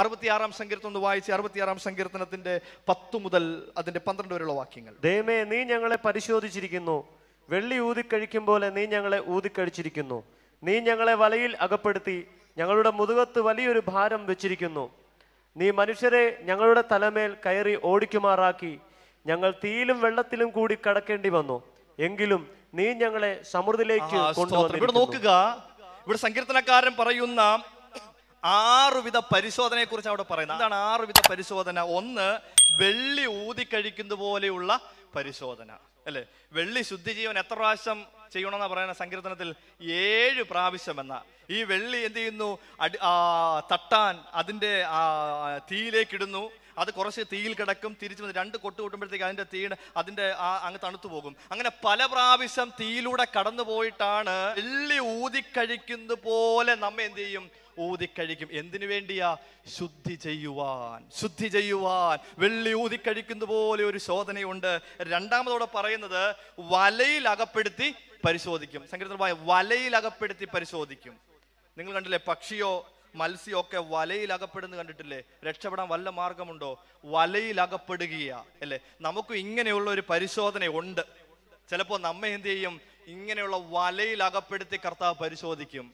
അറുപത്തിയാറാം സങ്കീർത്തനം ഒന്ന് വായിച്ച് അറുപത്തിയാറാം സങ്കീർത്തനത്തിന്റെ പത്ത് മുതൽ അതിന്റെ പന്ത്രണ്ട് വരെയുള്ള വാക്യങ്ങൾ ദൈവമേ നീ ഞങ്ങളെ പരിശോധിച്ചിരിക്കുന്നു വെള്ളി ഊതിക്കഴിക്കും പോലെ നീ ഞങ്ങളെ ഊതിക്കഴിച്ചിരിക്കുന്നു നീ ഞങ്ങളെ വലയിൽ അകപ്പെടുത്തി ഞങ്ങളുടെ മുതുകത്ത് വലിയൊരു ഭാരം വെച്ചിരിക്കുന്നു നീ മനുഷ്യരെ ഞങ്ങളുടെ തലമേൽ കയറി ഓടിക്കുമാറാക്കി ഞങ്ങൾ തീയിലും വെള്ളത്തിലും കൂടി കടക്കേണ്ടി വന്നു എങ്കിലും നീ ഞങ്ങളെ സമൃദ്ധിയിലേക്ക് ഇവിടെ നോക്കുക ഇവിടെ സങ്കീർത്തനക്കാരൻ പറയുന്ന ആറുവിധ കുറിച്ച് അവിടെ പറയുന്നത് എന്താണ് ആറുവിധ പരിശോധന ഒന്ന് വെള്ളി കഴിക്കുന്ന പോലെയുള്ള പരിശോധന അല്ലെ വെള്ളി ശുദ്ധിജീവൻ എത്ര പ്രാവശ്യം ചെയ്യണമെന്നാ പറയുന്ന സങ്കീർത്തനത്തിൽ ഏഴ് പ്രാവശ്യം എന്ന ഈ വെള്ളി എന്ത് ചെയ്യുന്നു അടി തട്ടാൻ അതിൻ്റെ തീയിലേക്കിടുന്നു അത് കുറച്ച് തീയിൽ കിടക്കും തിരിച്ചു വന്ന് രണ്ട് കൊട്ട് കൂട്ടുമ്പോഴത്തേക്ക് അതിൻ്റെ തീയുടെ അതിൻ്റെ ആ അങ്ങ് തണുത്തു പോകും അങ്ങനെ പല പ്രാവശ്യം തീയിലൂടെ കടന്നു പോയിട്ടാണ് വെള്ളി ഊതിക്കഴിക്കുന്നത് പോലെ നമ്മെ എന്ത് ചെയ്യും ഊതിക്കഴിക്കും എന്തിനു വേണ്ടിയാ ശുദ്ധി ചെയ്യുവാൻ ശുദ്ധി ചെയ്യുവാൻ വെള്ളി ഊതിക്കഴിക്കുന്നത് പോലെ ഒരു ശോധനയുണ്ട് രണ്ടാമതോടെ പറയുന്നത് വലയിൽ അകപ്പെടുത്തി പരിശോധിക്കും സങ്കീർത്തനമായ വലയിൽ അകപ്പെടുത്തി പരിശോധിക്കും നിങ്ങൾ കണ്ടില്ലേ പക്ഷിയോ മത്സ്യമോ ഒക്കെ വലയിൽ അകപ്പെടുന്നു കണ്ടിട്ടില്ലേ രക്ഷപ്പെടാൻ വല്ല മാർഗമുണ്ടോ വലയിൽ അകപ്പെടുക അല്ലേ നമുക്ക് ഇങ്ങനെയുള്ള ഒരു പരിശോധന ഉണ്ട് ചിലപ്പോൾ നമ്മെ എന്ത് ചെയ്യും ഇങ്ങനെയുള്ള വലയിൽ അകപ്പെടുത്തി കർത്താവ് പരിശോധിക്കും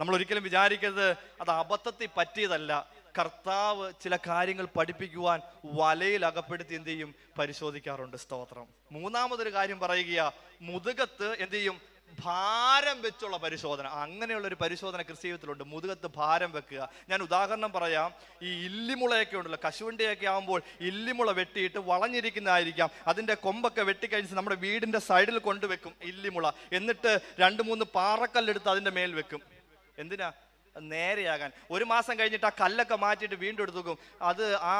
നമ്മൾ ഒരിക്കലും വിചാരിക്കരുത് അത് അബദ്ധത്തിൽ പറ്റിയതല്ല കർത്താവ് ചില കാര്യങ്ങൾ പഠിപ്പിക്കുവാൻ വലയിൽ അകപ്പെടുത്തി എന്ത് ചെയ്യും പരിശോധിക്കാറുണ്ട് സ്തോത്രം മൂന്നാമതൊരു കാര്യം പറയുക മുതുകത്ത് എന്ത് ചെയ്യും ഭാരം വെച്ചുള്ള പരിശോധന അങ്ങനെയുള്ള ഒരു പരിശോധന ക്രിസ്തീയത്തിലുണ്ട് മുതുകത്ത് ഭാരം വെക്കുക ഞാൻ ഉദാഹരണം പറയാം ഈ ഇല്ലിമുളയൊക്കെ ഉണ്ടല്ലോ കശുവണ്ടിയൊക്കെ ആകുമ്പോൾ ഇല്ലിമുള വെട്ടിയിട്ട് വളഞ്ഞിരിക്കുന്നതായിരിക്കാം അതിൻ്റെ കൊമ്പൊക്കെ വെട്ടിക്കഴിഞ്ഞ് നമ്മുടെ വീടിൻ്റെ സൈഡിൽ കൊണ്ടുവെക്കും ഇല്ലിമുള എന്നിട്ട് രണ്ട് മൂന്ന് പാറക്കല്ലെടുത്ത് അതിൻ്റെ മേൽ വെക്കും എന്തിനാ നേരെയാകാൻ ഒരു മാസം കഴിഞ്ഞിട്ട് ആ കല്ലൊക്കെ മാറ്റിയിട്ട് വീണ്ടും എടുത്തു നോക്കും അത് ആ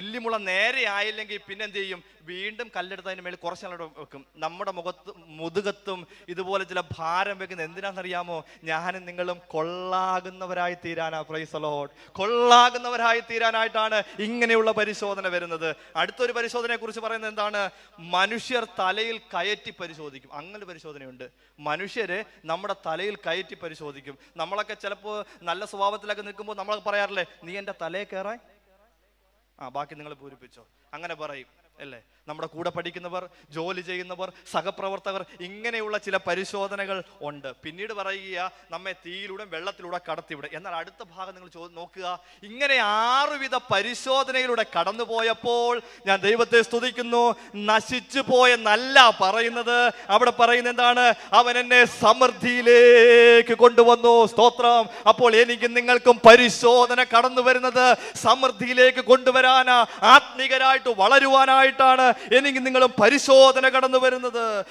ഇല്ലിമുള നേരെയായില്ലെങ്കിൽ പിന്നെ എന്ത് ചെയ്യും വീണ്ടും കല്ലെടുത്തതിന് മേളിൽ കുറച്ച് നാളോട് വെക്കും നമ്മുടെ മുഖത്ത് മുതുകത്തും ഇതുപോലെ ചില ഭാരം വെക്കുന്ന എന്തിനാണെന്നറിയാമോ ഞാനും നിങ്ങളും കൊള്ളാകുന്നവരായി തീരാനാ അലോട്ട് കൊള്ളാകുന്നവരായി തീരാനായിട്ടാണ് ഇങ്ങനെയുള്ള പരിശോധന വരുന്നത് അടുത്തൊരു പരിശോധനയെ കുറിച്ച് പറയുന്നത് എന്താണ് മനുഷ്യർ തലയിൽ കയറ്റി പരിശോധിക്കും അങ്ങനെ പരിശോധനയുണ്ട് മനുഷ്യര് നമ്മുടെ തലയിൽ കയറ്റി പരിശോധിക്കും നമ്മളൊക്കെ ചിലപ്പോൾ നല്ല സ്വഭാവത്തിലൊക്കെ നിൽക്കുമ്പോൾ നമ്മൾ പറയാറില്ലേ നീ എൻ്റെ തലേ കയറാൻ ആ ബാക്കി നിങ്ങൾ പൂരിപ്പിച്ചോ അങ്ങനെ പറയും അല്ലേ നമ്മുടെ കൂടെ പഠിക്കുന്നവർ ജോലി ചെയ്യുന്നവർ സഹപ്രവർത്തകർ ഇങ്ങനെയുള്ള ചില പരിശോധനകൾ ഉണ്ട് പിന്നീട് പറയുക നമ്മെ തീയിലൂടെ വെള്ളത്തിലൂടെ കടത്തിവിടെ എന്നാൽ അടുത്ത ഭാഗം നിങ്ങൾ ചോ നോക്കുക ഇങ്ങനെ ആറുവിധ പരിശോധനയിലൂടെ കടന്നു പോയപ്പോൾ ഞാൻ ദൈവത്തെ സ്തുതിക്കുന്നു നശിച്ചു പോയെന്നല്ല പറയുന്നത് അവിടെ പറയുന്നത് എന്താണ് അവൻ എന്നെ സമൃദ്ധിയിലേക്ക് കൊണ്ടുവന്നു സ്തോത്രം അപ്പോൾ എനിക്ക് നിങ്ങൾക്കും പരിശോധന കടന്നു വരുന്നത് സമൃദ്ധിയിലേക്ക് കൊണ്ടുവരാൻ വളരാൻ ആത്മീകരായിട്ട് വളരുവാനായിട്ടാണ് എനിക്ക് നിങ്ങളും പരിശോധന കടന്നു വരുന്നത്